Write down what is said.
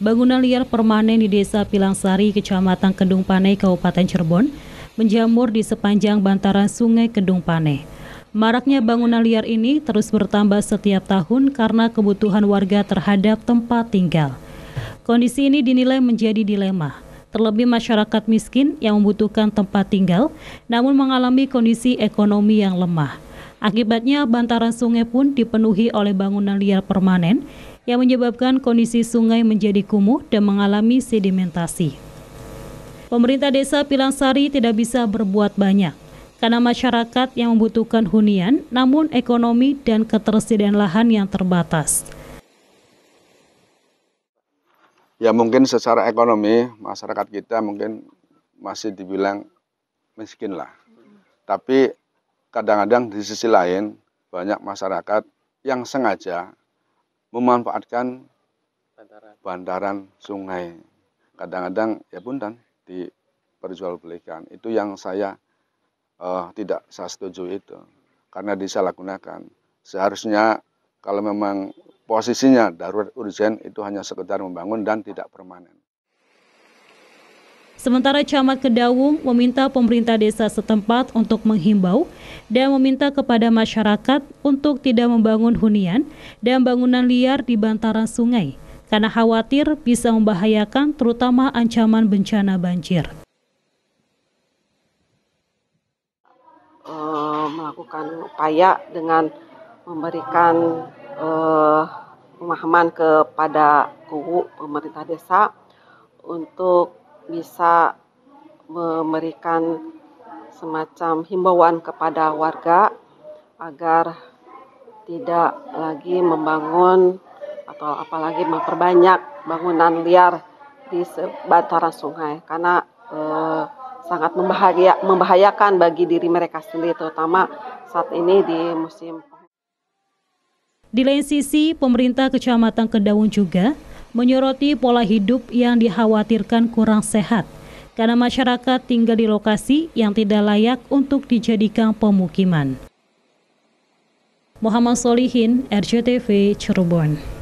bangunan liar permanen di Desa Pilangsari, Kecamatan Kendung Pane, Kabupaten Cirebon, menjamur di sepanjang bantaran Sungai Kendung Pane. Maraknya bangunan liar ini terus bertambah setiap tahun karena kebutuhan warga terhadap tempat tinggal. Kondisi ini dinilai menjadi dilema, terlebih masyarakat miskin yang membutuhkan tempat tinggal, namun mengalami kondisi ekonomi yang lemah. Akibatnya bantaran sungai pun dipenuhi oleh bangunan liar permanen yang menyebabkan kondisi sungai menjadi kumuh dan mengalami sedimentasi. Pemerintah desa Pilangsari tidak bisa berbuat banyak karena masyarakat yang membutuhkan hunian, namun ekonomi dan ketersediaan lahan yang terbatas. Ya mungkin secara ekonomi masyarakat kita mungkin masih dibilang miskin lah. Tapi kadang-kadang di sisi lain banyak masyarakat yang sengaja memanfaatkan bantaran, bantaran sungai. Kadang-kadang ya pun dan diperjualbelikan. Itu yang saya uh, tidak saya setuju itu karena disalahgunakan. Seharusnya kalau memang posisinya darurat urgen itu hanya sekedar membangun dan tidak permanen. Sementara Camat Kedawung meminta pemerintah desa setempat untuk menghimbau dan meminta kepada masyarakat untuk tidak membangun hunian dan bangunan liar di bantaran sungai karena khawatir bisa membahayakan terutama ancaman bencana banjir. E, melakukan upaya dengan memberikan e, pemahaman kepada kubu pemerintah desa untuk bisa memberikan semacam himbauan kepada warga agar tidak lagi membangun atau apalagi memperbanyak bangunan liar di bantaran sungai karena eh, sangat membahaya, membahayakan bagi diri mereka sendiri terutama saat ini di musim di lain sisi, pemerintah Kecamatan Kedaung juga menyoroti pola hidup yang dikhawatirkan kurang sehat karena masyarakat tinggal di lokasi yang tidak layak untuk dijadikan pemukiman. Muhammad Solihin, RCTV, Cirebon.